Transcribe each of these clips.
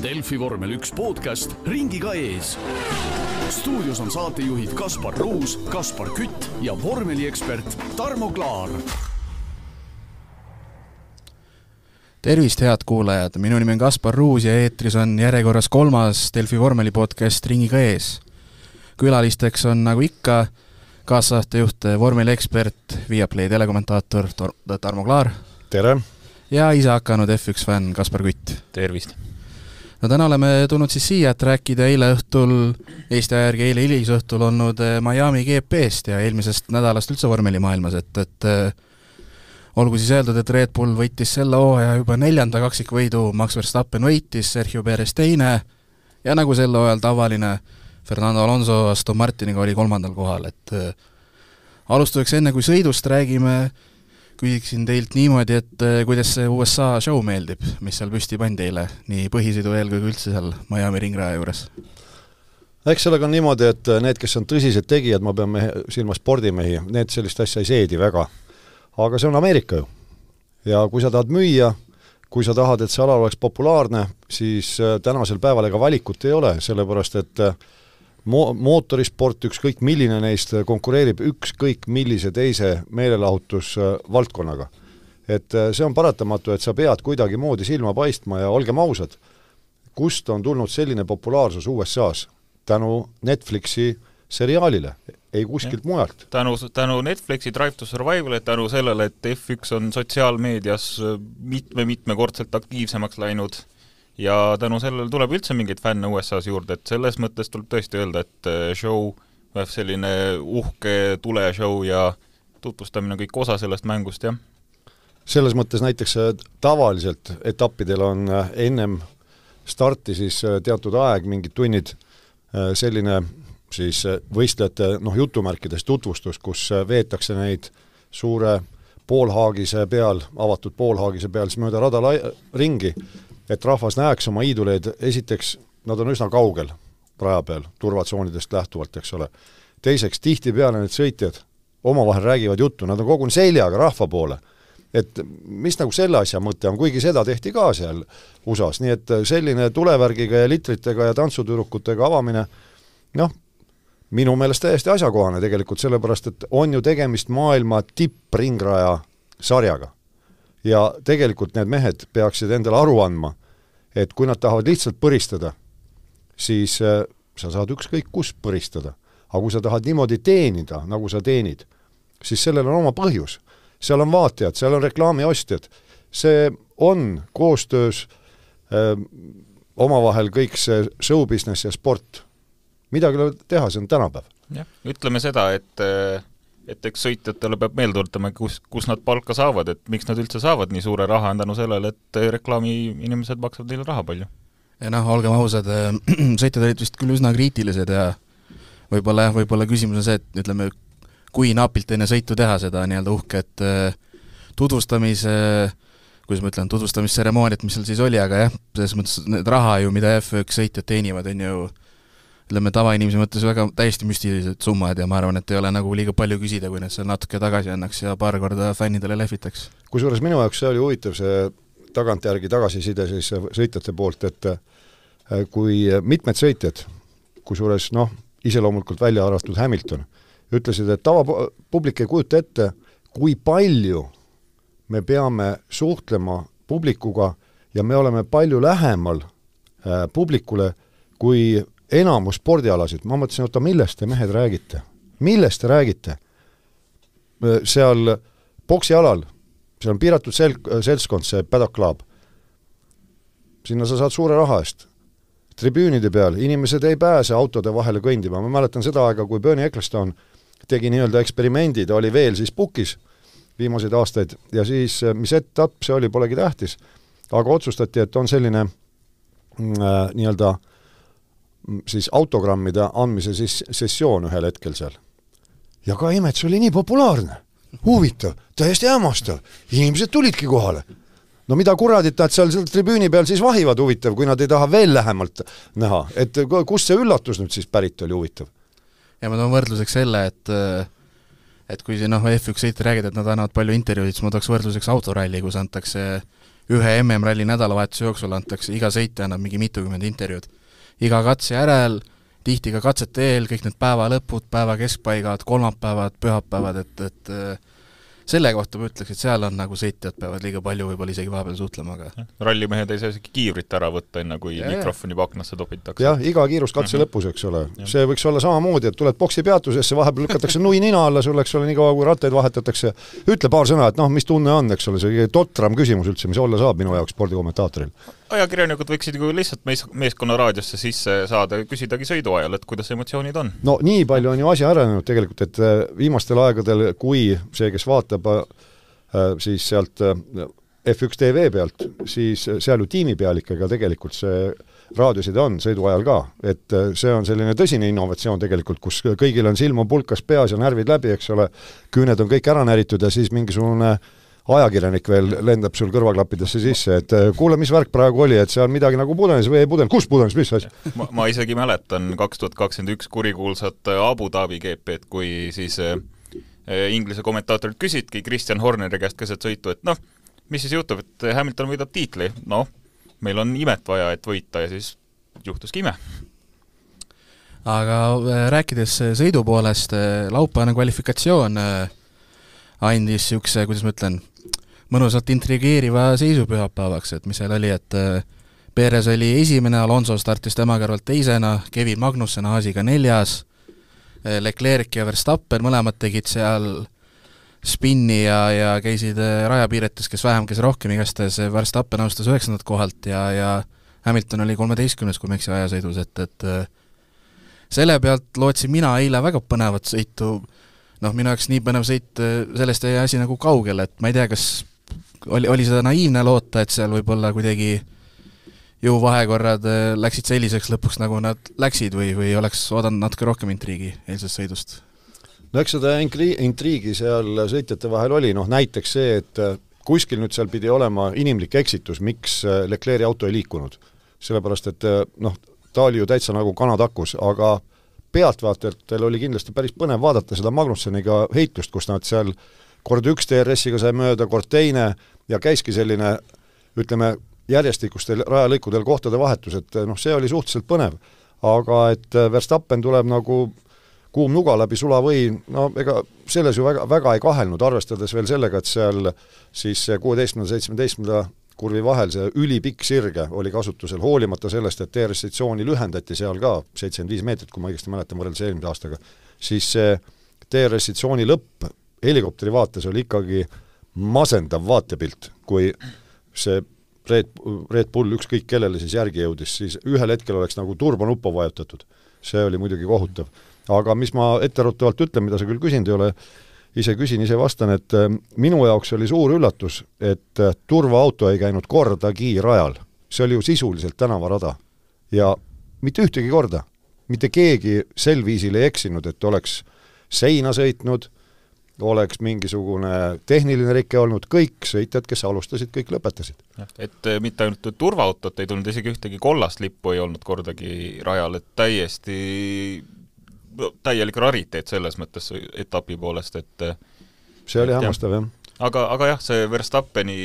on Delfi vormel üks podcast ringiga ees. stuudios on saatejuhid Kaspar Ruus, Kaspar Kütt ja vormeliekspert Tarmo Klaar. tervist, head kuulajad, minu nimi on Kaspar Ruus ja eetris on järjekorras kolmas Delfi vormeli podcast Ringiga ees. külalisteks on nagu ikka kaassaatejuht, vormeliekspert, Viaplay telekommentaator Tor Tarmo Klaar. tere! ja ise hakanud F1 fänn Kaspar Kütt. tervist! no täna oleme tulnud siis siia, et rääkida eile õhtul, Eesti aja järgi eile hilisõhtul olnud eh, Miami GP-st ja eelmisest nädalast üldse vormelimaailmas, et, et eh, olgu siis öeldud, et Red Bull võitis selle hooaja juba neljanda kaksikvõidu, Max Verstappen võitis, Sergio Perez teine ja nagu sel hooajal tavaline, Fernando Alonso Aston Martiniga oli kolmandal kohal, et eh, alustuseks, enne kui sõidust räägime, küsiksin teilt niimoodi, et eh, kuidas see USA show meeldib, mis seal püsti pandi eile, nii põhisõidu eel kui ka üldse seal Miami ringraja juures? eks sellega on niimoodi, et eh, need, kes on tõsised tegijad, ma pean mehe, silmas spordimehi, need sellist asja ei seedi väga. aga see on Ameerika ju. ja kui sa tahad müüa, kui sa tahad, et see ala oleks populaarne, siis eh, tänasel päeval ega valikut ei ole, sellepärast et äh, mo-, mootorisport, ükskõik milline neist äh, konkureerib ükskõik millise teise meelelahutusvaldkonnaga. et äh, see on paratamatu, et sa pead kuidagimoodi silma paistma ja olgem ausad, kust on tulnud selline populaarsus USA-s? tänu Netflixi seriaalile, ei kuskilt ja. mujalt. tänu, tänu Netflixi Drive to Survival'e, tänu sellele, et F1 on sotsiaalmeedias äh, mitme-mitmekordselt aktiivsemaks läinud äh, ja tänu sellele tuleb üldse mingeid fänne USA-s juurde, et selles mõttes tuleb tõesti öelda, et äh, show, selline uhke tuleshow ja tutvustamine on kõik osa sellest mängust, jah. selles mõttes näiteks äh, tavaliselt etappidel on äh, ennem starti siis teatud aeg, mingid tunnid, selline siis võistlejate noh, jutumärkides tutvustus, kus veetakse neid suure poolhaagise peal, avatud poolhaagise peal siis mööda rada lai-, ringi et rahvas näeks oma iidoleid, esiteks nad on üsna kaugel raja peal, turvatsoonidest lähtuvalt, eks ole. teiseks, tihtipeale need sõitjad omavahel räägivad juttu, nad on kogunud seljaga rahva poole. et mis nagu selle asja mõte on, kuigi seda tehti ka seal USA-s, nii et selline tulevärgiga ja litritega ja tantsutüdrukutega avamine noh, minu meelest täiesti asjakohane tegelikult, sellepärast et on ju tegemist maailma tippringraja sarjaga. ja tegelikult need mehed peaksid endale aru andma et kui nad tahavad lihtsalt põristada, siis äh, sa saad ükskõik kus põristada. aga kui sa tahad niimoodi teenida, nagu sa teenid, siis sellel on oma põhjus. seal on vaatajad, seal on reklaami ostjad, see on koostöös öö, ähm, omavahel kõik see show business ja sport. midagi ei ole teha, see on tänapäev. jah, ütleme seda, et öö äh, et eks sõitjatele peab meelde tuletama, kus, kus nad palka saavad, et miks nad üldse saavad nii suure raha, on tänu sellele, et eh, reklaamiinimesed maksavad neile raha palju. ja noh, olgem ausad, eh, sõitjad olid vist küll üsna kriitilised ja võib-olla jah, võib-olla küsimus on see, et ütleme, kui napilt enne sõitu teha seda nii-öelda uhket eh, tutvustamise äh, kuidas ma ütlen, tutvustamistseremooniat, mis seal siis oli, aga jah, selles mõttes need raha ju, mida F1 sõitjad teenivad, on ju ütleme, tavainimese mõttes väga täiesti müstilised summad ja ma arvan, et ei ole nagu liiga palju küsida, kui nad seal natuke tagasi annaks ja paar korda fännidele lehvitaks. kusjuures minu jaoks see oli huvitav, see tagantjärgi tagasiside siis sõitjate poolt, et äh, kui mitmed sõitjad, kusjuures noh, iseloomulikult välja arvatud Hamilton, ütlesid, et tavapublik ei kujuta ette, kui palju me peame suhtlema publikuga ja me oleme palju lähemal äh, publikule, kui enamus spordialasid, ma mõtlesin, oota, millest te mehed räägite? millest te räägite? Äh, seal äh, poksialal, seal on piiratud sel-, äh, seltskond, see pädaklaab. sinna sa saad suure raha eest. tribüünide peal inimesed ei pääse autode vahele kõndima, ma mäletan seda aega, kui Bernie Eccleston tegi nii-öelda eksperimendi, ta oli veel siis pukis viimaseid aastaid ja siis, mis etapp see oli, polegi tähtis, aga otsustati, et on selline mm, äh, nii-öelda äh, siis autogrammide andmise siis sessioon ühel hetkel seal. ja ka Imets oli nii populaarne, huvitav, täiesti hämmastav, inimesed tulidki kohale. no mida kuradit nad seal, seal tribüüni peal siis vahivad, huvitav, kui nad ei taha veel lähemalt näha, et kust see üllatus nüüd siis pärit oli, huvitav? ja ma toon võrdluseks selle, et äh, et kui noh, F1 sõitjad räägivad, et nad annavad palju intervjuusid, siis ma tooks võrdluseks autoralli, kus antakse ühe MM-ralli nädalavahetuse jooksul antakse, iga sõitja annab mingi mitukümmend intervjuud iga katse järel, tihti ka katsete eel, kõik need päeva lõpud, päeva keskpaigad, kolmapäevad, pühapäevad, et, et äh, selle kohta ma ütleks, et seal on nagu sõitjad peavad liiga palju võib-olla isegi vahepeal suhtlema, aga rallimehed ei saa isegi kiivrit ära võtta, enne kui ja, mikrofoni juba aknasse topitakse. jah, iga kiiruskatse mm -hmm. lõpus, eks ole. see võiks olla samamoodi, et tuled boksi peatusesse, vahepeal lükatakse nui nina alla sulle, eks ole, niikaua kui rattaid vahetatakse, ütle paar sõna, et noh, mis tunne on, eks ole, see kõige totram küsimus üldse, mis olla saab minu jaoks spordikommentaatoril ajakirjanikud võiksid ju lihtsalt mees, meeskonna raadiosse sisse saada ja küsidagi sõidu ajal, et kuidas emotsioonid on. no nii palju on ju asi arenenud tegelikult, et äh, viimastel aegadel, kui see, kes vaatab äh, siis sealt äh, F1 tv pealt, siis seal ju tiimipealikega tegelikult see raadioside on sõidu ajal ka, et see on selline tõsine innovatsioon tegelikult, kus kõigil on silm on pulkas peas ja närvid läbi, eks ole, küüned on kõik ära näritud ja siis mingisugune äh, ajakirjanik veel lendab sul kõrvaklappidesse sisse, et äh, kuule, mis värk praegu oli, et see on midagi nagu pudelis või ei pudelis, kus pudelis, mis asi? ma, ma isegi mäletan kaks tuhat kakskümmend üks kurikuulsat äh, Abu Dhabi GP-d, kui siis äh, Inglise kommentaatorid küsidki Kristjan Horneri käest keset sõitu, et noh, mis siis juhtub, et Hamilton võidab tiitli, noh, meil on imet vaja, et võita ja siis juhtuski ime aga rääkides sõidu poolest, laupäevane kvalifikatsioon andis niisuguse, kuidas ma ütlen, mõnusalt intrigeeriva seisu pühapäevaks, et mis seal oli, et äh, Perez oli esimene, Alonso startis tema kõrvalt teisena, Kevin Magnussen Aasiga neljas, äh, Leclerc ja Verstappen mõlemad tegid seal spinni ja, ja käisid äh, rajapiiretes, kes vähem, kes rohkem, igastahes Verstappen alustas üheksandat kohalt ja, ja Hamilton oli kolmeteistkümnes, kui ma ei eksi, ajasõidus, et, et selle pealt lootsin mina eile väga põnevat sõitu, noh, minu jaoks nii põnev sõit, sellest jäi asi nagu kaugele, et ma ei tea, kas oli, oli seda naiivne loota, et seal võib-olla kuidagi jõuvahekorrad äh, läksid selliseks lõpuks, nagu nad läksid või, või oleks oodanud natuke rohkem intriigi eilsest sõidust? no eks seda intriigi seal sõitjate vahel oli, noh näiteks see, et äh, kuskil nüüd seal pidi olema inimlik eksitus, miks äh, Leclerc'i auto ei liikunud. sellepärast, et noh, ta oli ju täitsa nagu kanatakus, aga pealtvaatajatel oli kindlasti päris põnev vaadata seda Magnusseniga heitlust, kus nad seal kord üks DRS-iga sai mööda, kord teine äh, ja käiski selline ütleme, järjestikustel rajalõikudel kohtade vahetus, et noh, see oli suhteliselt põnev. aga et Verstappen tuleb nagu kuum nuga läbi sulavõi, no ega selles ju väga, väga ei kahelnud, arvestades veel sellega, et seal siis kuueteistkümnenda, seitsmeteistkümnenda kurvi vahel see ülipikk sirge oli kasutusel, hoolimata sellest, et TRS-tsiooni lühendati seal ka seitsekümmend viis meetrit, kui ma õigesti mäletan, võrreldes eelmise aastaga, siis see TRS-tsiooni lõpp helikopteri vaates oli ikkagi äh, masendav vaatepilt, kui see Red, Red Bull ükskõik kellele siis järgi jõudis, siis ühel hetkel oleks nagu turbanuppu vajutatud. see oli muidugi kohutav. aga mis ma etteruttavalt ütlen, mida sa küll küsinud ei ole, ise küsin, ise vastan, et äh, minu jaoks oli suur üllatus, et äh, turvaauto ei käinud kordagi rajal. see oli ju sisuliselt tänavarada. ja mitte ühtegi korda. mitte keegi sel viisil ei eksinud, et oleks seina sõitnud oleks mingisugune tehniline rike olnud, kõik sõitjad, kes alustasid, kõik lõpetasid. et eh, mitte ainult turvaautot ei tulnud, isegi ühtegi kollast lippu ei olnud kordagi rajal, et täiesti no, täielik rariteet selles mõttes etapi poolest, et eh, see oli hämmastav, jah aga, aga jah, see Verstappeni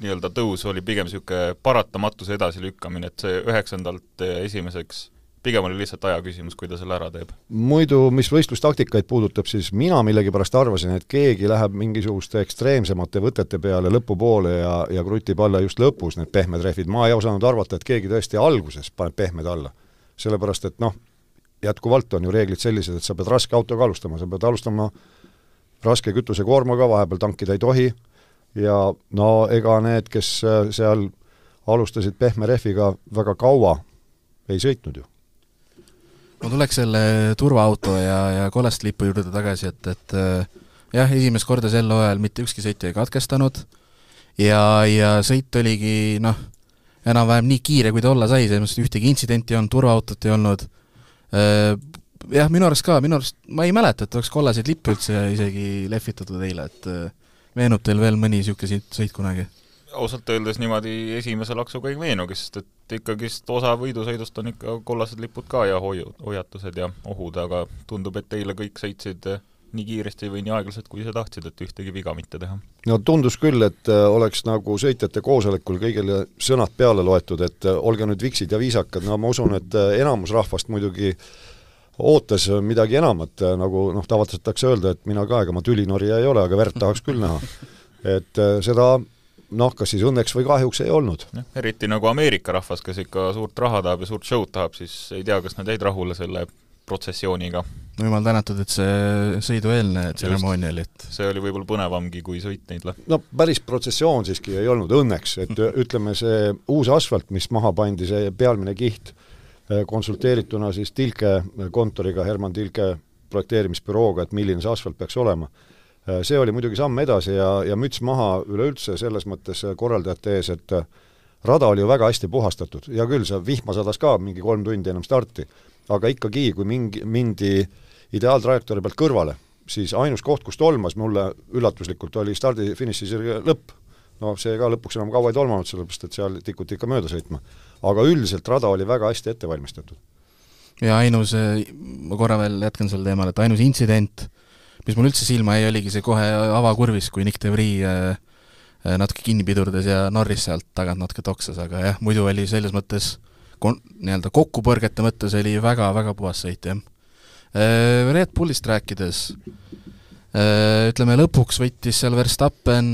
nii-öelda tõus oli pigem niisugune paratamatuse edasilükkamine, et see üheksandalt eh, esimeseks pigem oli lihtsalt aja küsimus, kui ta selle ära teeb. muidu, mis võistlustaktikaid puudutab, siis mina millegipärast arvasin, et keegi läheb mingisuguste ekstreemsemate võtete peale lõpupoole ja, ja krutib alla just lõpus need pehmed rehvid, ma ei osanud arvata, et keegi tõesti alguses paneb pehmed alla. sellepärast, et noh, jätkuvalt on ju reeglid sellised, et sa pead raske autoga alustama, sa pead alustama raske kütusekoormaga, vahepeal tankida ei tohi, ja no ega need, kes äh, seal alustasid pehme rehviga väga kaua, ei sõitnud ju ma tuleks selle turvaauto ja, ja kollase lipu juurde tagasi, et, et äh, jah, esimest korda sel hooajal mitte ükski sõitja ei katkestanud ja, ja sõit oligi noh, enam-vähem nii kiire, kui ta olla sai, selles mõttes, et ühtegi intsidenti ei olnud, turvaautot ei olnud, äh, jah, minu arust ka, minu arust ma ei mäleta, et oleks kollaseid lippe üldse isegi lehvitatud eile, et äh, meenub teil veel mõni niisugune sõit kunagi? ausalt öeldes niimoodi esimese laksuga ei meenugi, sest et ikkagist osa võidusõidust on ikka kollased lipud ka ja hoiu-, hoiatused ja ohud, aga tundub, et eile kõik sõitsid eh, nii kiiresti või nii aeglaselt, kui ise tahtsid, et ühtegi viga mitte teha. no tundus küll, et eh, oleks nagu sõitjate koosolekul kõigile sõnad peale loetud, et eh, olge nüüd viksid ja viisakad, no ma usun, et enamus rahvast muidugi ootas midagi enamat, nagu noh, tavatsetakse öelda, et mina ka, ega ma tülinorija ei ole, aga verd tahaks küll näha. et seda noh, kas siis õnneks või kahjuks ei olnud. eriti nagu Ameerika rahvas, kes ikka suurt raha tahab ja suurt show'd tahab, siis ei tea, kas nad jäid rahule selle protsessiooniga. no jumal tänatud, et see sõidueelne tseremoonia oli, et see oli võib-olla põnevamgi kui sõit neil. no päris protsessioon siiski ei olnud õnneks, et ütleme, see uus asfalt, mis maha pandi, see pealmine kiht, eh, konsulteerituna siis Tilke eh, kontoriga, Herman Tilke projekteerimisbürooga, et milline see asfalt peaks olema Äh, see oli muidugi samm edasi ja, ja müts maha üleüldse selles mõttes äh, korraldajate ees, et äh, rada oli ju väga hästi puhastatud, hea küll, seal vihma sadas ka mingi kolm tundi ennem starti, aga ikkagi, kui mingi, mindi ideaaltrajektoori pealt kõrvale, siis ainus koht, kus tolmas mulle üllatuslikult, oli stardi finišisirge lõpp. no see ka lõpuks enam kaua ei tolmanud, sellepärast et seal tikuti ikka mööda sõitma. aga üldiselt rada oli väga hästi ette valmistatud. ja ainus, ma korra veel jätkan sel teemal, et ainus intsident äh,, mis mul üldse silma jäi, oligi see kohe avakurvis, kui Nick De Vrii äh, äh, natuke kinni pidurdas ja Norris sealt tagant natuke toksas, aga jah, muidu oli selles mõttes kon-, nii-öelda kokkupõrgete mõttes oli väga-väga puhas sõit, jah. Äh, Red Bullist rääkides, ütleme lõpuks võttis seal Verstappen,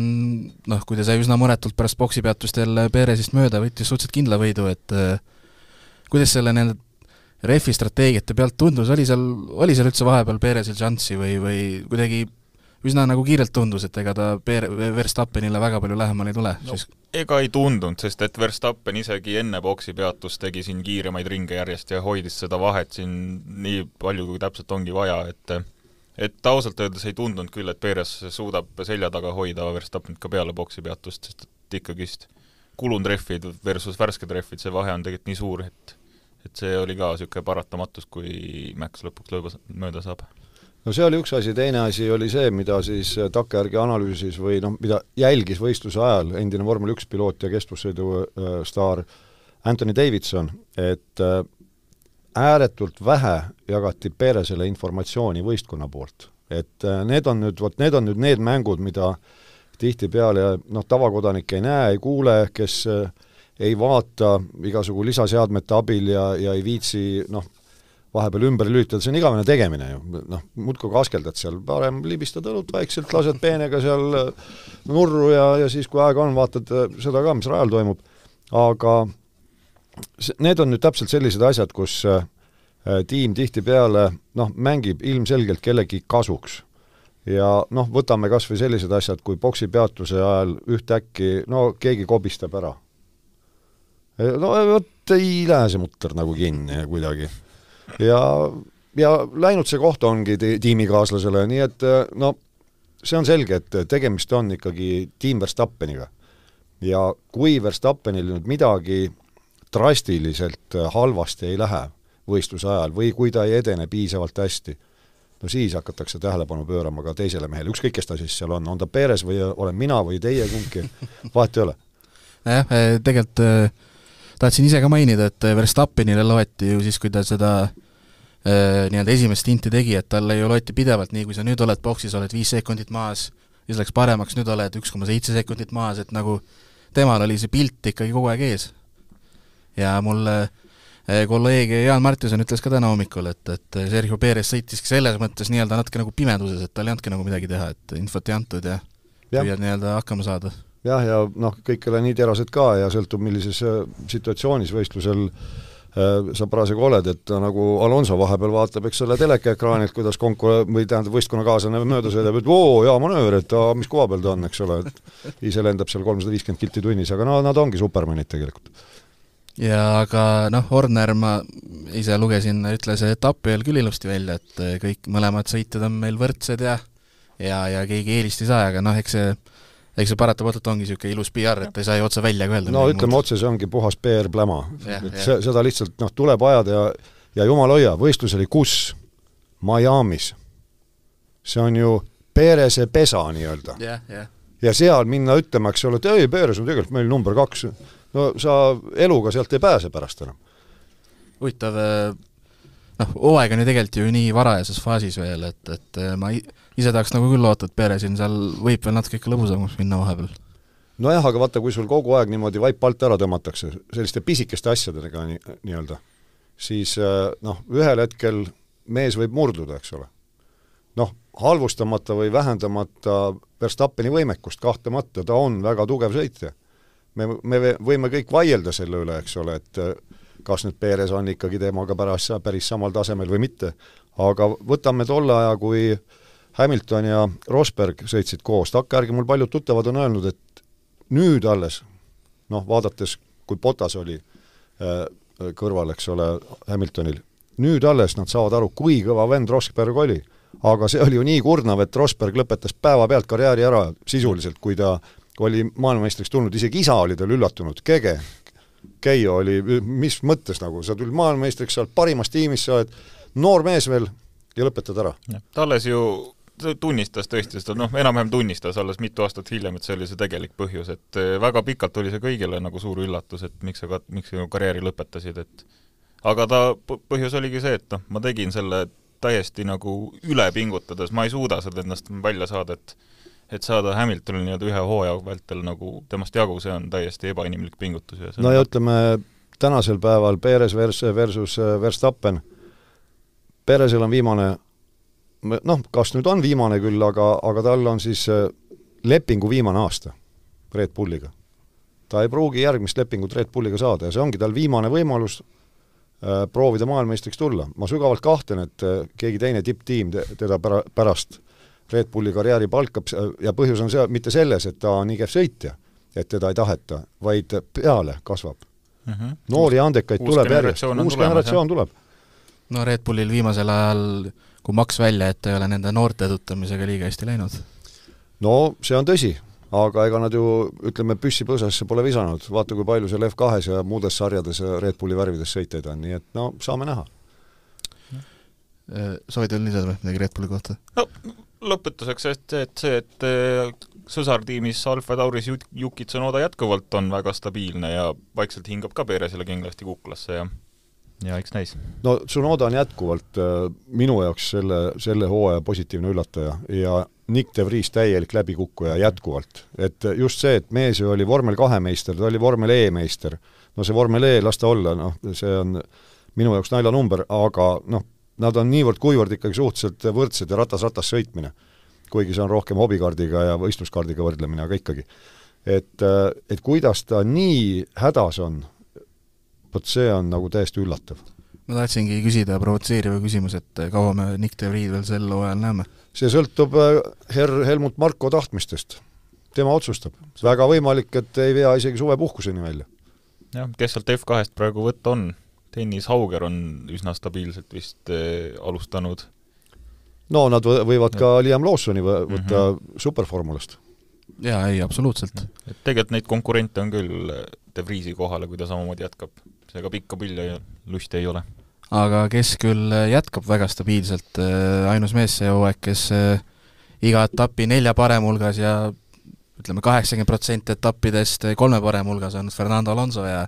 noh, kui ta sai üsna muretult pärast boksipeatust jälle Perezist mööda, võttis suhteliselt kindla võidu, et kuidas selle nende refi strateegiate pealt tundus, oli seal, oli seal üldse vahepeal Perezil šanssi või, või kuidagi üsna nagu kiirelt tundus, et ega ta Pere-, Verstappenile väga palju lähemale ei tule no, siis...? ega ei tundunud, sest et Verstappen isegi enne boksi peatust tegi siin kiiremaid ringe järjest ja hoidis seda vahet siin nii palju, kui täpselt ongi vaja, et et ausalt öeldes ei tundunud küll, et Perez suudab selja taga hoida Verstappenit ka peale boksi peatust, sest et ikkagist kulunud rehvid versus värsked rehvid, see vahe on tegelikult nii suur, et et see oli ka niisugune paratamatus, kui Max lõpuks lööba, mööda saab no see oli üks asi, teine asi oli see, mida siis äh, takkajärgi analüüsis või noh, mida jälgis võistluse ajal endine vormel üks piloot ja kestvussõidu äh, staar Anthony Davidson, et äh, ääretult vähe jagati Peresele informatsiooni võistkonna poolt. et äh, need on nüüd, vot need on nüüd need mängud, mida tihtipeale noh, tavakodanik ei näe, ei kuule, kes äh, ei vaata igasugu lisaseadmete abil ja, ja ei viitsi noh, vahepeal ümber lülitada, see on igavene tegemine ju, noh, muudkui kaskeldad seal, parem libistad õlut väikselt, lased peenega seal äh, nurru ja, ja siis, kui aega on, vaatad äh, seda ka, mis rajal toimub, aga need on nüüd täpselt sellised asjad, kus äh, tiim tihtipeale noh, mängib ilmselgelt kellegi kasuks ja noh, võtame kas või sellised asjad, kui poksipeatuse ajal ühtäkki no keegi kobistab ära no vot ei lähe see mutter nagu kinni kuidagi. ja, ja läinud see koht ongi tiimikaaslasele, nii et no see on selge, et tegemist on ikkagi tiim Verstappeniga. ja kui Verstappenil nüüd midagi drastiliselt halvasti ei lähe võistluse ajal või kui ta ei edene piisavalt hästi, no siis hakatakse tähelepanu pöörama ka teisele mehele, ükskõik kes ta siis seal on, on ta Perez või olen mina või teie, kumbki, vahet ei ole. nojah, eh, tegelikult eh, tahtsin ise ka mainida, et äh, Verstappenile loeti ju siis, kui ta seda äh, nii-öelda esimest tinti tegi, et talle ju loeti pidevalt, nii kui sa nüüd oled boksis, oled viis sekundit maas, siis läks paremaks, nüüd oled üks koma seitse sekundit maas, et nagu temal oli see pilt ikkagi kogu aeg ees. ja mulle äh, kolleeg Jaan Martinson ütles ka täna hommikul, et, et Sergio Perez sõitiski selles mõttes nii-öelda natuke nagu pimeduses, et tal ei olnudki nagu midagi teha, et infot ei antud ja, ja. püüad nii-öelda hakkama saada jah, ja noh, kõik ei ole nii terased ka ja sõltub, millises äh, situatsioonis võistlusel äh, sa parasjagu oled, et nagu Alonso vahepeal vaatab, eks ole, telekaekraanilt, kuidas konkur- või tähendab, võistkonnakaaslane mööda sõidab, et oo, hea manööver, et aa, mis kõva peal ta on, eks ole, et ise lendab seal kolmsada viiskümmend kilti tunnis, aga no nad ongi supermanid tegelikult ja aga noh, Horner, ma ise lugesin, ütles etapi eel küll ilusti välja, et kõik mõlemad sõitjad on meil võrdsed ja ja, ja keegi eelist ei saa, aga noh, eks see eks see paratamatult ongi niisugune ilus PR, et ei saa ju otse välja ka öelda. no ütleme otse, see ongi puhas PR-pläma. et see, seda lihtsalt noh, tuleb ajada ja ja jumal hoia, võistlus oli kus? Miami's. see on ju perese pesa nii-öelda yeah,. Yeah. ja seal minna ütlema, eks ole, et ei, Peres on tegelikult meil number kaks. no sa eluga sealt ei pääse pärast enam. huvitav äh, noh, hooaeg on ju tegelikult ju nii varajases faasis veel, et, et eh, ma ise tahaks nagu küll loota, et Pere siin seal võib veel natuke ikka lõbusamaks minna vahepeal. nojah, aga vaata, kui sul kogu aeg niimoodi vaip alt ära tõmmatakse selliste pisikeste asjadega nii, nii-öelda, siis eh, noh, ühel hetkel mees võib murduda, eks ole. noh, halvustamata või vähendamata Verstappeni võimekust, kahtlemata ta on väga tugev sõitja. me, me võime kõik vaielda selle üle, eks ole, et eh, kas nüüd Perez on ikkagi temaga pärast, päris samal tasemel või mitte. aga võtame tolle aja, kui Hamilton ja Rosberg sõitsid koos, takkajärgi mul paljud tuttavad on öelnud, et nüüd alles, noh, vaadates, kui Potas oli äh, kõrval, eks ole, Hamiltonil, nüüd alles nad saavad aru, kui kõva vend Rosberg oli. aga see oli ju nii kurnav, et Rosberg lõpetas päevapealt karjääri ära sisuliselt, kui ta oli maailmameistriks tulnud, isegi isa oli tal üllatunud, Kege, käia oli, mis mõttes nagu, sa tulid maailmameistriks, sa oled parimas tiimis, sa oled noor mees veel ja lõpetad ära. alles ju tunnistas tõesti seda, noh, enam-vähem tunnistas alles mitu aastat hiljem, et see oli see tegelik põhjus, et eh, väga pikalt oli see kõigile nagu suur üllatus, et miks sa, miks sa karjääri lõpetasid, et aga ta, põhjus oligi see, et noh, ma tegin selle täiesti nagu üle pingutades, ma ei suuda seda endast välja saada, et et saada Hamiltonil nii-öelda ühe hooaja vältel nagu temast jagu, see on täiesti ebainimlik pingutus. no ja ütleme, tänasel päeval Perez versus, versus äh, Verstappen, Perezil on viimane noh, kas nüüd on viimane küll, aga, aga tal on siis äh, lepingu viimane aasta Red Bulliga. ta ei pruugi järgmist lepingut Red Bulliga saada ja see ongi tal viimane võimalus äh, proovida maailmameistriks tulla. ma sügavalt kahtlen, et äh, keegi teine tipptiim teda pära-, pärast äh, Red Bulli karjääri palkab ja põhjus on see, mitte selles, et ta on nii kehv sõitja, et teda ei taheta, vaid peale kasvab mm. -hmm. noori andekaid tuleb järjest, uus generatsioon tuleb. no Red Bullil viimasel ajal, kui maks välja, et ei ole nende noorte edutamisega liiga hästi läinud? no see on tõsi, aga ega nad ju ütleme, püssi põõsasse pole visanud, vaata kui palju seal F2-s ja muudes sarjades Red Bulli värvides sõitjaid on, nii et no saame näha. soovid veel lisada midagi Red Bulli kohta no.? lõpetuseks, et, et see, et äh, sõsartiimis Alfa Tauris Yuki Tsunoda jätkuvalt on väga stabiilne ja vaikselt hingab ka Peresele kindlasti kuklasse ja ja eks näis. no Tsunoda on jätkuvalt äh, minu jaoks selle, selle hooaja positiivne üllataja ja Nick de Vries täielik läbikukkuja jätkuvalt. et just see, et mees ju oli vormel kahe meister, ta oli vormel E meister. no see vormel E, las ta olla, noh, see on minu jaoks naljanumber, aga noh, nad on niivõrd-kuivõrd ikkagi suhteliselt võrdsed ja ratas-ratas sõitmine. kuigi see on rohkem hobikaardiga ja võistluskaardiga võrdlemine, aga ikkagi. et, äh, et kuidas ta nii hädas on, vot see on nagu täiesti üllatav. ma tahtsingi küsida provotseeriva küsimuse, et kaua me Nick de Vriid veel sel hooajal näeme? see sõltub äh, herr Helmut Marko tahtmistest. tema otsustab. väga võimalik, et ei vea isegi suvepuhkuseni välja. jah, kes sealt F2-st praegu võtta on Dennis Hauger on üsna stabiilselt vist eh, alustanud. no nad võivad ka Liam Lawsoni võtta mm -hmm. superformulast. jaa, ei, absoluutselt. et tegelikult neid konkurente on küll eh, De Vriesi kohale, kui ta samamoodi jätkab. seega pikka pilli lusti ei ole. aga kes küll eh, jätkab väga stabiilselt, ainus mees see hooaeg, kes iga etapi nelja parem hulgas ja ütleme, kaheksakümmend protsenti etappidest kolme parem hulgas on Fernando Alonso ja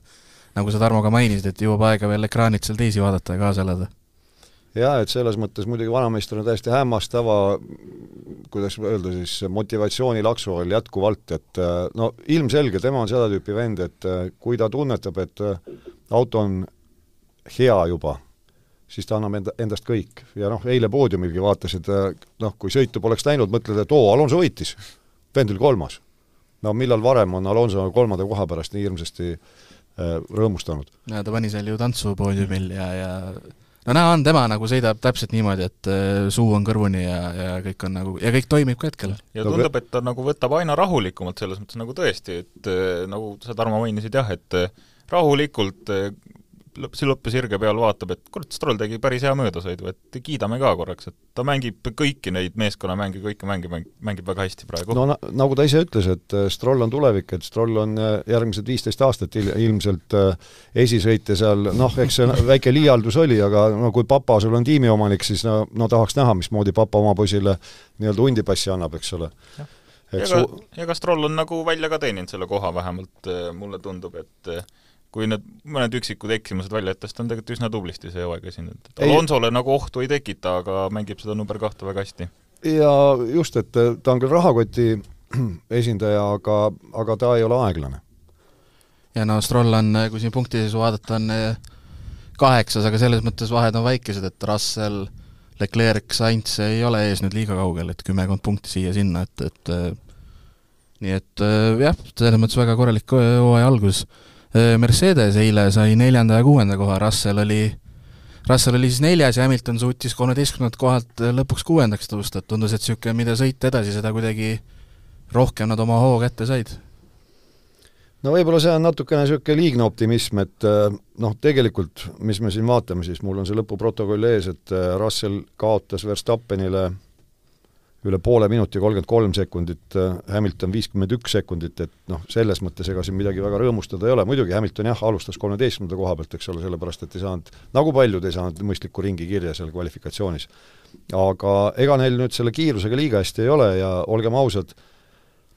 nagu sa, Tarmo, ka mainisid, et jõuab aega veel ekraanilt seal teisi vaadata ja kaasa elada jaa, et selles mõttes muidugi vanameister on täiesti hämmastava, kuidas öelda siis, motivatsioonilaksu all jätkuvalt, et äh, no ilmselge, tema on seda tüüpi vend, et äh, kui ta tunnetab, et äh, auto on hea juba, siis ta annab enda, endast kõik. ja noh, eile poodiumilgi vaatasid, noh, kui sõitu poleks näinud, mõtled, et oo, Alonso võitis, vend oli kolmas. no millal varem on Alonso kolmanda koha pärast nii hirmsasti äh, Äh, rõõmustanud. ja ta pani seal ju tantsu poodiumil ja, ja no näha on, tema nagu sõidab täpselt niimoodi, et äh, suu on kõrvuni ja, ja kõik on nagu, ja kõik toimib ka hetkel. ja tundub, et ta nagu võtab aina rahulikumalt, selles mõttes nagu tõesti, et äh, nagu sa, Tarmo, mainisid jah, et rahulikult lõppes sirge peal, vaatab, et kurat, Stroll tegi päris hea möödasõidu, et kiidame ka korraks, et ta mängib kõiki neid meeskonnamänge, kõiki mänge mäng, mängib väga hästi praegu. no na, nagu ta ise ütles, et äh, Stroll on tulevik, et Stroll on äh, järgmised viisteist aastat il, ilmselt äh, esisõite seal, noh, eks see väike liialdus oli, aga no kui papa sul on tiimiomanik, siis no, no tahaks näha, mismoodi papa oma poisile nii-öelda hundipassi annab, eks ole eks ja ka, ja ka Stroll on nagu välja ka teeninud selle koha vähemalt, äh, mulle tundub, et kui need mõned üksikud eksimused välja jätta, siis ta on tegelikult üsna tublisti see hooaeg esinenud. Alonsole nagu ohtu ei tekita, aga mängib seda number kahte väga hästi. ja just, et äh, ta on küll rahakoti esindaja, aga, aga ta ei ole aeglane. ja no Stroll on, äh, kui siin punkti seisu vaadata, on äh, kaheksas, aga selles mõttes vahed on väikesed, et Russell, Leclerc, Sainz ei ole ees nüüd liiga kaugel, et kümmekond punkti siia-sinna, et, et nii et jah, selles mõttes väga korralik hooaja algus Äh, Mercedes eile sai neljanda ja kuuenda koha, Russell oli, Russell oli siis neljas ja Hamilton suutis kolmeteistkümnendalt kohalt äh, lõpuks kuuendaks tõusta, et tundus, et niisugune, mida sõit edasi, seda kuidagi rohkem nad oma hoo kätte said. no võib-olla see on natukene niisugune liigne optimism, et äh, noh, tegelikult mis me siin vaatame, siis mul on see lõpuprotokoll ees, et Russell kaotas Verstappenile üle poole minuti kolmkümmend kolm sekundit, äh, Hamilton viiskümmend üks sekundit, et noh, selles mõttes ega siin midagi väga rõõmustada ei ole, muidugi Hamilton jah, alustas kolmeteistkümnenda koha pealt, eks ole, sellepärast et ei saanud, nagu paljud ei saanud mõistlikku ringi kirja seal kvalifikatsioonis. aga ega neil nüüd selle kiirusega liiga hästi ei ole ja olgem ausad,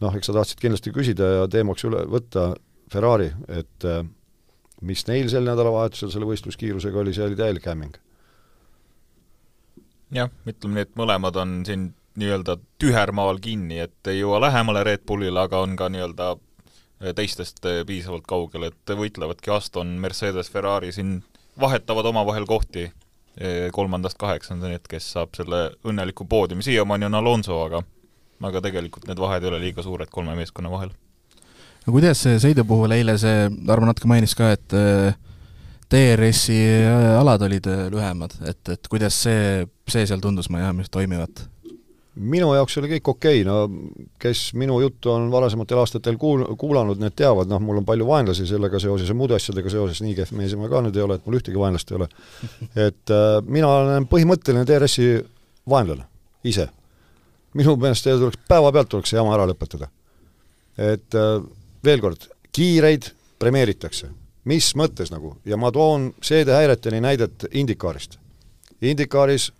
noh, eks sa tahtsid kindlasti küsida ja teemaks üle võtta Ferrari, et äh, mis neil sel nädalavahetusel selle võistluskiirusega oli, see oli täielik hämming. jah, ütleme nii, et mõlemad on siin nii-öelda tühermaal kinni, et ei jõua lähemale Red Bullile, aga on ka nii-öelda eh, teistest eh, piisavalt kaugel, et võitlevadki Aston, Mercedes, Ferrari siin vahetavad omavahel kohti eh, kolmandast kaheksandani, et kes saab selle õnneliku poodiumi, siiamaani on Alonso, aga aga tegelikult need vahed ei ole liiga suured kolme meeskonna vahel. no kuidas see sõidu puhul eile see, Tarmo natuke mainis ka, et DRS-i alad olid lühemad, et, et kuidas see, see seal tundus, ma ei tea, mis toimivat minu jaoks oli kõik okei okay., no kes minu juttu on varasematel aastatel kuul-, kuulanud, need teavad, noh, mul on palju vaenlasi sellega seoses ja muude asjadega seoses, nii kehv mees ma ka nüüd ei ole, et mul ühtegi vaenlast ei ole. et äh, mina olen põhimõtteline TRS-i vaenlane, ise. minu meelest tuleks, päevapealt tuleks see jama ära lõpetada. et äh, veel kord, kiireid premeeritakse. mis mõttes nagu, ja ma toon seedehäireteni näidet Indikaarist. Indikaaris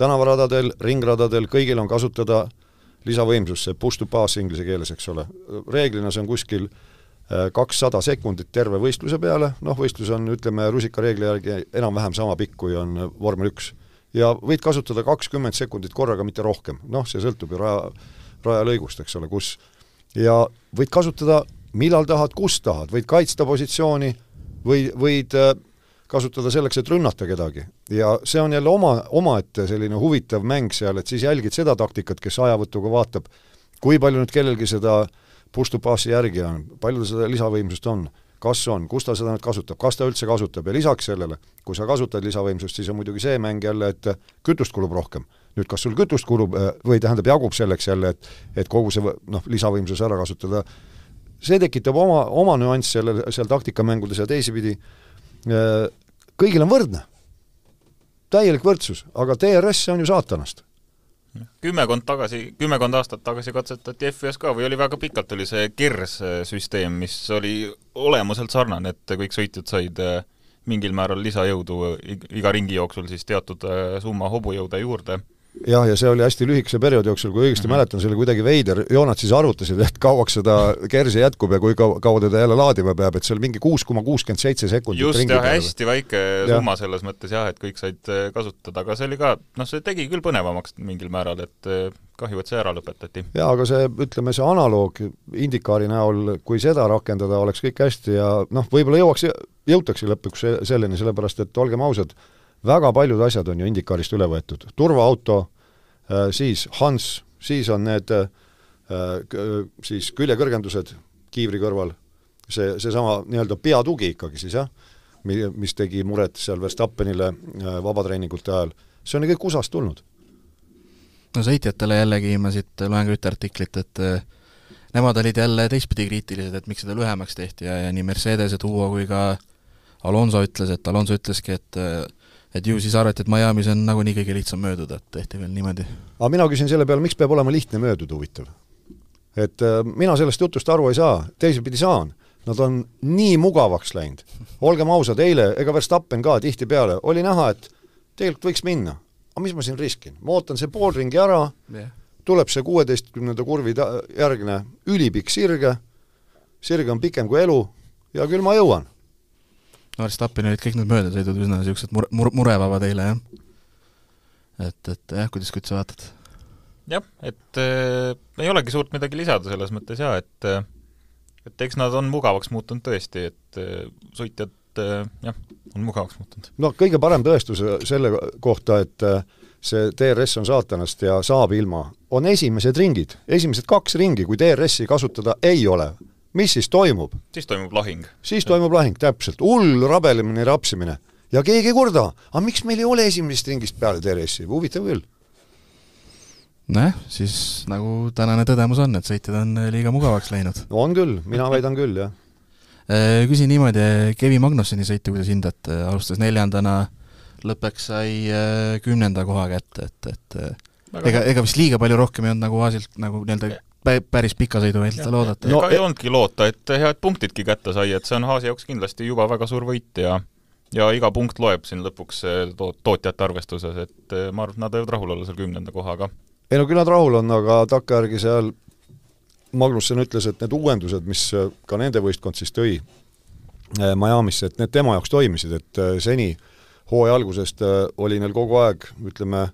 tänavaradadel, ringradadel, kõigil on kasutada lisavõimsus, see push to pass inglise keeles, eks ole. reeglina see on kuskil äh, kakssada sekundit terve võistluse peale, noh, võistlus on, ütleme, rusikareegli järgi enam-vähem sama pikk, kui on äh, vormel üks. ja võid kasutada kakskümmend sekundit korraga, mitte rohkem, noh, see sõltub ju raja, rajalõigust, eks ole, kus. ja võid kasutada millal tahad, kus tahad, võid kaitsta positsiooni või, võid äh, kasutada selleks, et rünnata kedagi. ja see on jälle oma, omaette selline huvitav mäng seal, et siis jälgid seda taktikat, kes ajavõtuga vaatab, kui palju nüüd kellelgi seda push-to-pass'i järgi on, palju tal seda lisavõimsust on, kas on, kus ta seda nüüd kasutab, kas ta üldse kasutab ja lisaks sellele, kui sa kasutad lisavõimsust, siis on muidugi see mäng jälle, et kütust kulub rohkem. nüüd kas sul kütust kulub äh, või tähendab, jagub selleks jälle, et et kogu see noh, lisavõimsus ära kasutada, see tekitab oma, oma nüanss selle, seal taktikamängudes ja teisipidi äh, kõigil on võrdne. täielik võrdsus, aga TRS on ju saatanast. kümmekond tagasi, kümmekond aastat tagasi katsetati FIS ka või oli väga pikalt, oli see KIRS-süsteem, mis oli olemuselt sarnane, et kõik sõitjad said äh, mingil määral lisajõudu iga ringi jooksul siis teatud äh, summa hobujõude juurde jah, ja see oli hästi lühikese perioodi jooksul, kui õigesti mm -hmm. mäletan, see oli kuidagi veider, Joonat siis arvutasid, et kauaks seda kersi jätkub ja kui kaua, kaua teda jälle laadima peab, et seal mingi kuus koma kuuskümmend seitse sekundit just jah, hästi väike ja. summa selles mõttes jah, et kõik said äh, kasutada, aga see oli ka, noh, see tegi küll põnevamaks mingil määral, et äh, kahju, et see ära lõpetati. jaa, aga see, ütleme see analoog Indikaari näol, kui seda rakendada, oleks kõik hästi ja noh, võib-olla jõuaks, jõutakse lõpuks selleni, sellepärast et olgem ausad, väga paljud asjad on ju IndyCarist üle võetud, turvaauto, äh, siis Hans, siis on need äh, siis küljekõrgendused kiivri kõrval, see, seesama nii-öelda peatugi ikkagi siis jah, mis tegi muret seal Verstappenile äh, vabatreeningute ajal, see on ju kõik USA-st tulnud. no sõitjatele jällegi ma siit loen ka ühte artiklit, et nemad olid jälle teistpidi kriitilised, et miks seda lühemaks tehti ja, ja nii Mercedese duo kui ka Alonso ütles, et Alonso ütleski, et et ju siis arvati, et Miami's on nagunii kõige lihtsam mööduda, et tehti veel niimoodi. aga mina küsin selle peale, miks peab olema lihtne mööduda, huvitav? et äh, mina sellest jutust aru ei saa, teisipidi saan nad on nii mugavaks läinud. olgem ausad, eile, ega Verstappen ka tihtipeale, oli näha, et tegelikult võiks minna. aga mis ma siin riskin, ma ootan see pool ringi ära yeah., tuleb see kuueteistkümnenda kurvi järgne ülipikk sirge, sirge on pikem kui elu, hea küll, ma jõuan Verstappini olid kõik need möödasõidud üsna niisugused mure, mure, murevabad eile, jah. et, et jah, kuidas, kuidas sa vaatad? jah, et äh, ei olegi suurt midagi lisada selles mõttes jaa, et äh, et eks nad on mugavaks muutunud tõesti, et äh, sõitjad äh, jah, on mugavaks muutunud. no kõige parem tõestus selle kohta, et äh, see DRS on saatanast ja saab ilma, on esimesed ringid, esimesed kaks ringi, kui DRS-i kasutada ei ole mis siis toimub? siis toimub lahing. siis ja. toimub lahing, täpselt, hull rabelemine, rapsimine. ja keegi ei kurda, aga miks meil ei ole esimesest ringist peale TRS-i, huvitav küll. nojah, siis nagu tänane tõdemus on, et sõitjad on äh, liiga mugavaks läinud no,. on küll, mina väidan küll, jah. Äh, küsin niimoodi, äh, Kevin Magnussoni sõitu, kuidas hindad, alustas neljandana, lõppeks sai kümnenda koha kätte, et, et ega, ega vist liiga palju rohkem ei olnud nagu Aasilt nagu nii-öelda päris pika sõidu meilt loodata. no e- ei olnudki loota, et head punktidki kätte sai, et see on Haasi jaoks kindlasti juba väga suur võit ja ja iga punkt loeb siin lõpuks eh, to-, tootjate arvestuses, et eh, ma arvan, et nad võivad rahul olla seal kümnenda kohaga. ei no küll nad rahul on, aga takkajärgi seal Magnussen ütles, et need uuendused, mis ka nende võistkond siis tõi eh, Miami'sse, et need tema jaoks toimisid, et seni hooaja algusest oli neil kogu aeg, ütleme,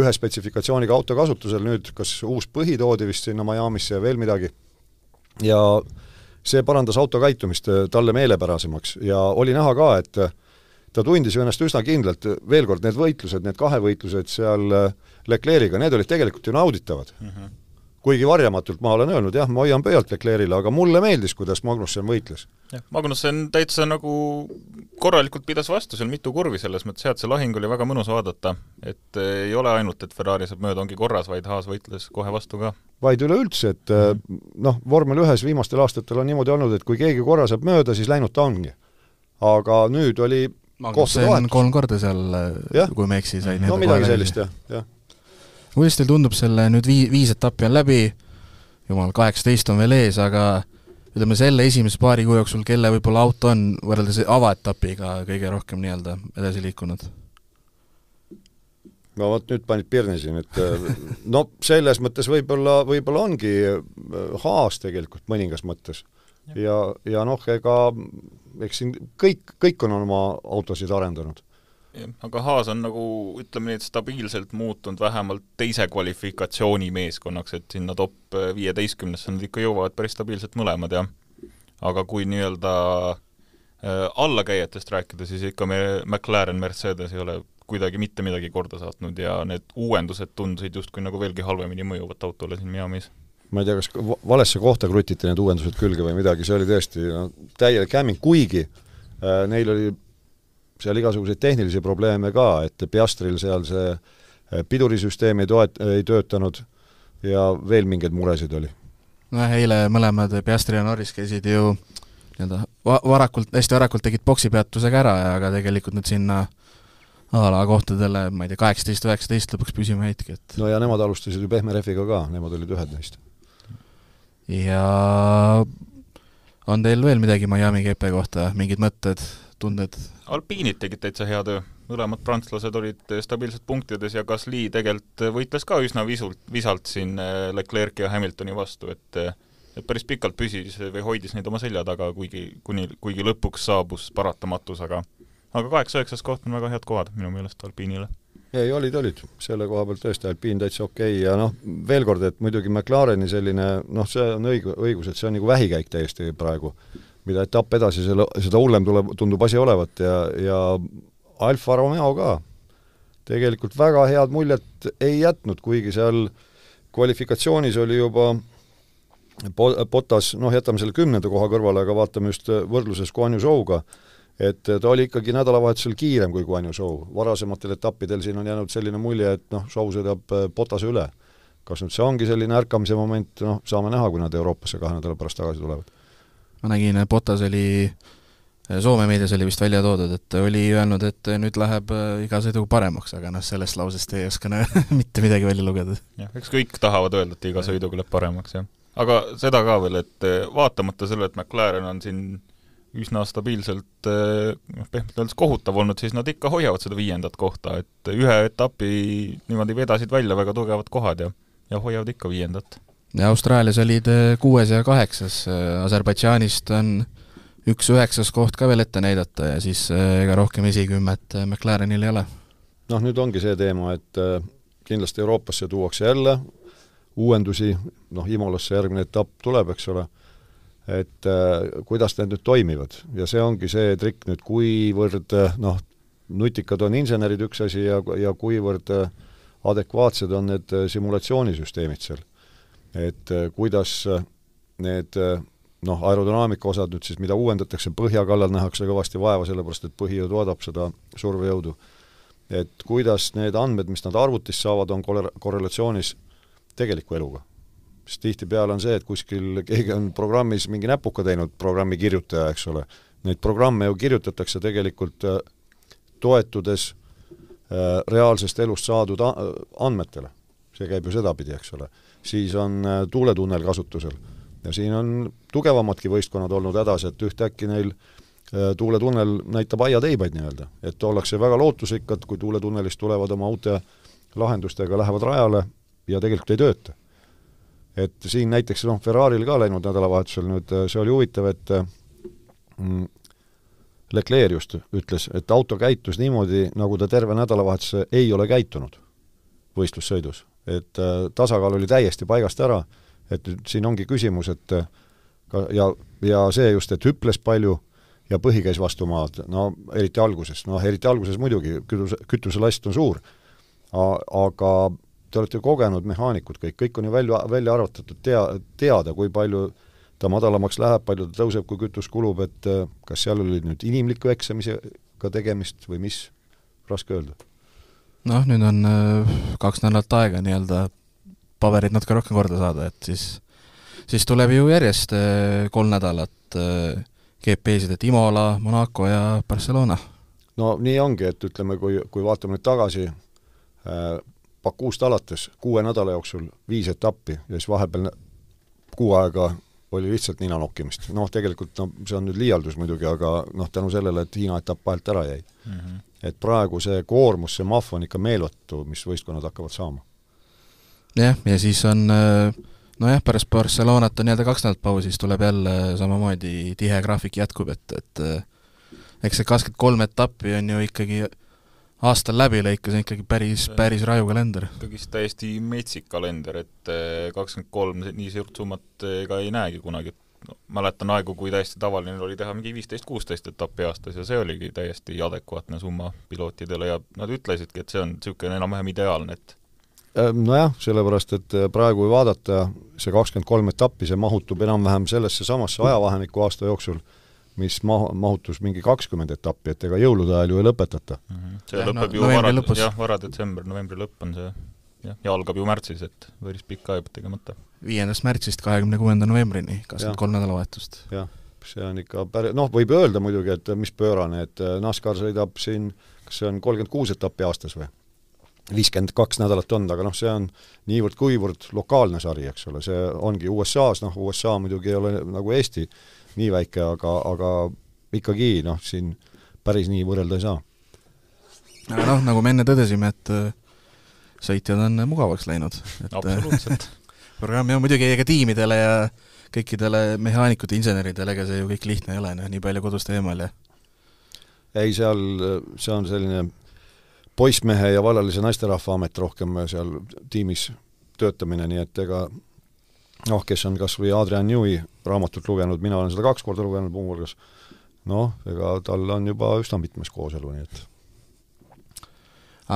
ühe spetsifikatsiooniga auto kasutusel, nüüd kas uus põhi toodi vist sinna Miami'sse ja veel midagi, ja see parandas auto käitumist äh, talle meelepärasemaks ja oli näha ka, et äh, ta tundis ju ennast üsna kindlalt, veel kord, need võitlused, need kahevõitlused seal äh, Leclerc'iga, need olid tegelikult ju nauditavad mm. -hmm kuigi varjamatult ma olen öelnud, jah, ma hoian pöialt Leclerc'ile, aga mulle meeldis, kuidas Magnussen võitles. jah, Magnussen täitsa nagu korralikult pidas vastu seal mitu kurvi, selles mõttes jah, et see lahing oli väga mõnus vaadata, et eh, ei ole ainult, et Ferrari saab mööda, ongi korras, vaid Haas võitles kohe vastu ka. vaid üleüldse, et mm -hmm. noh, vormel ühes viimastel aastatel on niimoodi olnud, et kui keegi korra saab mööda, siis läinud ta ongi. aga nüüd oli Magnussen kolm korda seal, kui ma ei eksi, sai mhm. no midagi sellist, jah, jah kuidas teil tundub selle nüüd vii-, viis etappi on läbi, jumal, kaheksateist on veel ees, aga ütleme, selle esimese paari kuu jooksul, kelle võib-olla auto on võrreldes avaetapiga kõige rohkem nii-öelda edasi liikunud? no vot, nüüd panid pirni siin, et äh, no selles mõttes võib-olla, võib-olla ongi äh, haas tegelikult mõningas mõttes. ja, ja noh, ega eks siin kõik, kõik on oma autosid arendanud jah, aga Haas on nagu ütleme nii, et stabiilselt muutunud vähemalt teise kvalifikatsiooni meeskonnaks, et sinna top viieteistkümnesse nad ikka jõuavad päris stabiilselt mõlemad, jah. aga kui nii-öelda äh, allakäijatest rääkida, siis ikka me McLaren, Mercedes ei ole kuidagi mitte midagi korda saatnud ja need uuendused tundusid justkui nagu veelgi halvemini mõjuvat autole siin Miami's ma ei tea, kas valesse kohta krutiti need uuendused külge või midagi, see oli tõesti no, täielik hämming, kuigi äh, neil oli seal igasuguseid tehnilisi probleeme ka, et Piastril seal see eh, pidurisüsteem ei toet-, ei töötanud ja veel mingeid muresid oli. nojah, eile mõlemad Piastri ja Norris käisid ju nii-öelda va-, varakult, hästi varakult tegid poksipeatusega ära, aga tegelikult nad sinna a la kohtadele, ma ei tea, kaheksateist, üheksateist lõpuks püsima jäidki, et no ja nemad alustasid ju pehme rehviga ka, nemad olid ühed neist. ja on teil veel midagi Miami GP kohta, mingid mõtted? tunned? alpiinid tegid täitsa hea töö, mõlemad prantslased olid stabiilselt punktides ja Gasly tegelikult võitles ka üsna visult, visalt siin eh, Leclerc'i ja Hamiltoni vastu, et et päris pikalt püsis või hoidis neid oma selja taga, kuigi, kuni, kuigi lõpuks saabus paratamatus, aga aga kaheksa-üheksas koht on väga head kohad minu meelest alpiinile ei, olid, olid, selle koha pealt tõesti, Alpine täitsa okei okay. ja noh, veel kord, et muidugi McLareni selline noh, see on õig-, õigus, et see on nagu vähikäik täiesti praegu mida etapp edasi, selle, seda hullem tuleb, tundub asi olevat ja, ja Alfa Romeo ka tegelikult väga head muljet ei jätnud, kuigi seal kvalifikatsioonis oli juba Potas, noh, jätame selle kümnenda koha kõrvale, aga vaatame just võrdluses Guan Yu Zhouga, et ta oli ikkagi nädalavahetusel kiirem kui Guan Yu Zhou. varasematel etappidel siin on jäänud selline mulje, et noh, Zhou sõidab Potase äh, üle. kas nüüd see ongi selline ärkamise moment, noh, saame näha, kui nad Euroopasse kahe nädala pärast tagasi tulevad ma nägin, Potas oli, äh, Soome meedias oli vist välja toodud, et oli öelnud, et äh, nüüd läheb äh, iga sõidu paremaks, aga noh, sellest lausest ei oska noh, mitte midagi välja lugeda. jah, eks kõik tahavad öelda, et iga sõiduga läheb paremaks, jah. aga seda ka veel, et vaatamata sellele, et McLaren on siin üsna stabiilselt noh, pehmelt öeldes kohutav olnud, siis nad ikka hoiavad seda viiendat kohta, et ühe etapi niimoodi vedasid välja väga tugevad kohad ja, ja hoiavad ikka viiendat ja Austraalias olid äh, kuues ja kaheksas, äh, Aserbaidžaanist on üks üheksas koht ka veel ette näidata ja siis äh, ega rohkem esikümmet McLarenil ei ole. noh, nüüd ongi see teema, et kindlasti Euroopasse tuuakse jälle uuendusi, noh, Imolasse järgmine etapp tuleb, eks ole, et kuidas need nüüd toimivad ja see ongi see trikk nüüd, kuivõrd noh, nutikad on insenerid, üks asi, ja, ja kuivõrd adekvaatsed on need simulatsioonisüsteemid seal et äh, kuidas äh, need äh, noh, aerodünaamika osad nüüd siis, mida uuendatakse, põhja kallal nähakse kõvasti vaeva, sellepärast et põhijõud vaadab seda survejõudu. et kuidas need andmed, mis nad arvutist saavad, on korre-, korrelatsioonis tegeliku eluga sest tihtipeale on see, et kuskil keegi on programmis mingi näpuka teinud, programmi kirjutaja, eks ole. Neid programme ju kirjutatakse tegelikult toetudes reaalsest elust saadud andmetele. see käib ju sedapidi, eks ole siis on äh, tuuletunnel kasutusel. ja siin on tugevamadki võistkonnad olnud hädas, et ühtäkki neil äh, tuuletunnel näitab aiateibaid nii-öelda, et ollakse väga lootusrikkad, kui tuuletunnelist tulevad oma uute lahendustega, lähevad rajale ja tegelikult ei tööta. et siin näiteks noh, Ferrari'l ka läinud nädalavahetusel nüüd äh, see oli huvitav, et mm, Leclerc just ütles, et auto käitus niimoodi, nagu ta terve nädalavahetuse ei ole käitunud võistlussõidus et äh, tasakaal oli täiesti paigast ära, et nüüd siin ongi küsimus, et äh, ka ja, ja see just, et hüples palju ja põhi käis vastu maad, no eriti alguses, noh eriti alguses muidugi, kütuse, kütuselast on suur, aga te olete kogenud mehaanikud kõik, kõik on ju välja, välja arvutatud, tea, teada, kui palju ta madalamaks läheb, palju ta tõuseb, kui kütus kulub, et äh, kas seal oli nüüd inimliku eksamisega tegemist või mis, raske öelda noh, nüüd on äh, kaks nädalat aega nii-öelda paberid natuke rohkem korda saada, et siis, siis tuleb ju järjest äh, kolm nädalat äh, GP-sid, et Imola, Monaco ja Barcelona. no nii ongi, et ütleme, kui, kui vaatame nüüd tagasi äh,, Bakuust alates kuue nädala jooksul viis etappi ja siis vahepeal kuu aega oli lihtsalt nina nokkimist. noh, tegelikult no see on nüüd liialdus muidugi, aga noh, tänu sellele, et Hiina etapp vahelt ära jäi mm. -hmm et praegu see koormus, see mahv on ikka meeletu, mis võistkonnad hakkavad saama. jah, ja siis on äh, nojah, pärast Barcelonat on nii-öelda kaks nädalat pausi, siis tuleb jälle samamoodi tihe graafik jätkub, et, et äh, eks see kakskümmend kolm etappi on ju ikkagi aastal läbi lõika, see on ikkagi päris, päris raju kalender. ikkagi täiesti metsik kalender, et äh, kakskümmend kolm nii suurt summat ega ei näegi kunagi, et no, mäletan aegu, kui täiesti tavaline oli teha mingi viisteist, kuusteist etappi aastas ja see oligi täiesti adekvaatne summa pilootidele ja nad ütlesidki, et see on niisugune enam-vähem ideaalne, et ehm, nojah, sellepärast, et äh, praegu kui vaadata, see kakskümmend kolm etappi, see mahutub enam-vähem sellesse samasse ajavahemikku aasta jooksul, mis mahu, mahutus mingi kakskümmend etappi, et ega jõulude ajal ju ei lõpetata mm. -hmm. see ja, lõpeb no, ju varad, jah, vara-detsember, novembri lõpp on see jah, ja algab ju märtsis, et päris pikk aeg tegemata. viiendast märtsist kahekümne kuuenda novembrini, kakskümmend kolm nädalavahetust. jah, see on ikka päris, noh, võib öelda muidugi, et mis pöörane, et äh, NASCAR sõidab siin, kas see on kolmkümmend kuus etappi aastas või? viiskümmend kaks nädalat on, aga noh, see on niivõrd-kuivõrd lokaalne sari, eks ole, see ongi USA-s, noh, USA muidugi ei ole nagu Eesti nii väike, aga, aga ikkagi noh, siin päris nii võrrelda ei saa. aga noh, nagu me enne tõdesime, et äh, sõitjad on mugavaks läinud. absoluutselt äh, programmi on muidugi ega tiimidele ja kõikidele mehaanikute, inseneridele, ega see ju kõik lihtne ei ole, noh, nii palju kodust eemal ja ei, seal, see on selline poissmehe ja vallalise naisterahva amet rohkem seal tiimis töötamine, nii et ega noh, kes on kas või Adrian Newey raamatut lugenud, mina olen seda kaks korda lugenud muuhulgas, noh, ega tal on juba üsna mitmes kooselu, nii et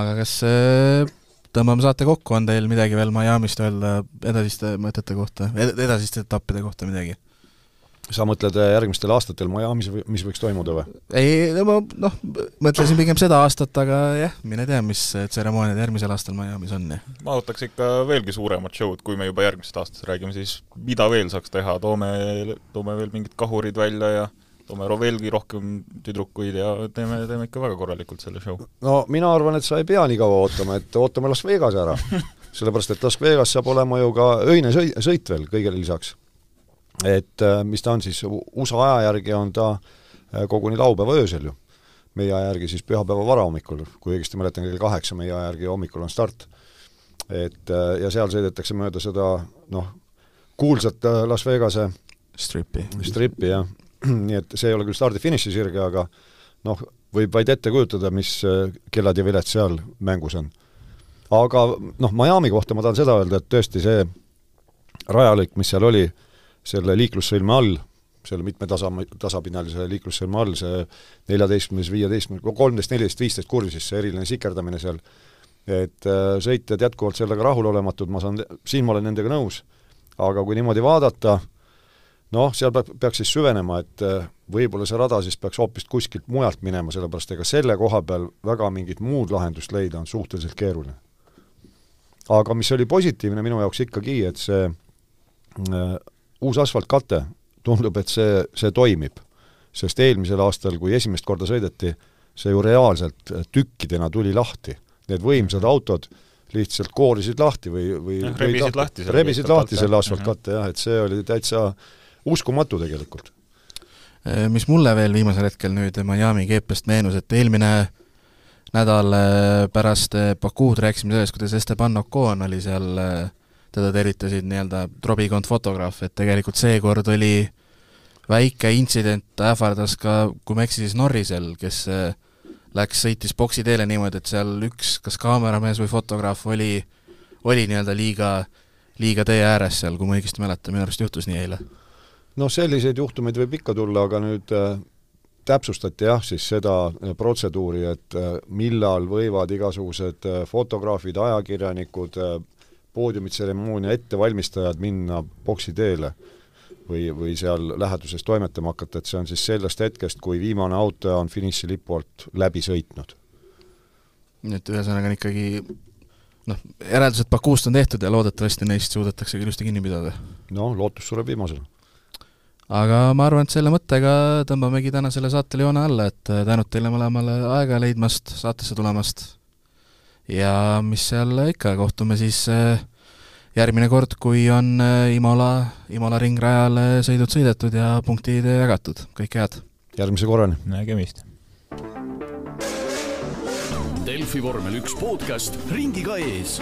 aga kas äh tõmbame saate kokku, on teil midagi veel Miami'st öelda edasiste mõtete kohta ed, edasiste etappide kohta midagi? sa mõtled äh, järgmistel aastatel Miami's või mis võiks toimuda või? ei, no ma noh, mõtlesin pigem seda aastat, aga jah, mine tea, mis tseremooniad järgmisel aastal Miami's on. ma ootaks ikka veelgi suuremat show'd, kui me juba järgmisest aastast räägime, siis mida veel saaks teha, toome, toome veel mingid kahurid välja ja toome veelgi rohkem tüdrukuid ja teeme, teeme ikka väga korralikult selle show. no mina arvan, et sa ei pea nii kaua ootama, et ootame Las Vegase ära sellepärast et Las Vegas saab olema ju ka öine sõi-, sõit veel kõigele lisaks. et äh, mis ta on siis, USA aja järgi on ta äh, koguni laupäeva öösel ju meie aja järgi siis pühapäeva varahommikul, kui õigesti mäletan, kell kaheksa meie aja järgi hommikul on start. et äh, ja seal sõidetakse mööda seda noh, kuulsat Las Vegase strippi, strippi jah, nii et see ei ole küll stardi-finiši sirge, aga noh, võib vaid ette kujutada, mis äh, kellad ja viled seal mängus on. aga noh, Miami kohta ma tahan seda öelda, et tõesti see rajalõik, mis seal oli, selle liiklussõlme all, selle mitmetasa, tasapinnalise liiklussõlme all, see neljateistkümnes, viieteistkümnes, kolmteist, neliteist, viisteist kurv siis, see eriline sikerdamine seal, et äh, sõitjad jätkuvalt sellega rahulolematud, ma saan, siin ma olen nendega nõus, aga kui niimoodi vaadata, noh, seal peab, peaks siis süvenema, et äh, võib-olla see rada siis peaks hoopis kuskilt mujalt minema, sellepärast ega selle koha peal väga mingit muud lahendust leida on suhteliselt keeruline. aga mis oli positiivne minu jaoks ikkagi, et see äh, uus asfaltkate, tundub, et see, see toimib. sest eelmisel aastal, kui esimest korda sõideti, see ju reaalselt äh, tükkidena tuli lahti. Need võimsad mhm. autod lihtsalt koolisid lahti või, või ja, rebisid lahti, lahti, rebisid lahti selle asfaltkatte mhm. jah, et see oli täitsa äh, uskumatu tegelikult. Äh, mis mulle veel viimasel hetkel nüüd Miami keepest meenus, et eelmine nädal äh, pärast äh, Bakuud rääkisime sellest, kuidas Esteban Ocon oli seal, teda tervitasid nii-öelda trobikond fotograaf, et tegelikult seekord oli väike intsident ähvardas ka, kui ma ei eksi, siis Norrisel, kes läks, sõitis boksi teele niimoodi, et seal üks kas kaameramees või fotograaf oli, oli nii-öelda liiga, liiga tee ääres seal, kui ma õigesti mäletan, minu arust juhtus nii eile noh, selliseid juhtumeid võib ikka tulla, aga nüüd äh, täpsustati jah, siis seda äh, protseduuri, et äh, millal võivad igasugused äh, fotograafid, ajakirjanikud, poodiumitseremoonia ettevalmistajad minna boksi teele või, või seal läheduses toimetama hakata, et see on siis sellest hetkest, kui viimane autoja on finišilipu alt läbi sõitnud. nii et ühesõnaga on ikkagi noh, järeldused Bakuust on tehtud ja loodetavasti neist suudetakse ka ilusti kinni pidada? no lootus sureb viimasena aga ma arvan, et selle mõttega tõmbamegi tänasele saatele joone alla, et äh, tänud teile mõlemale aega leidmast, saatesse tulemast ja mis seal ikka, kohtume siis äh, järgmine kord, kui on äh, Imola, Imola ringrajal sõidud sõidetud ja punktid jagatud, kõike head! järgmise korrani! nägemist! Delfi vormel üks podcast ringiga ees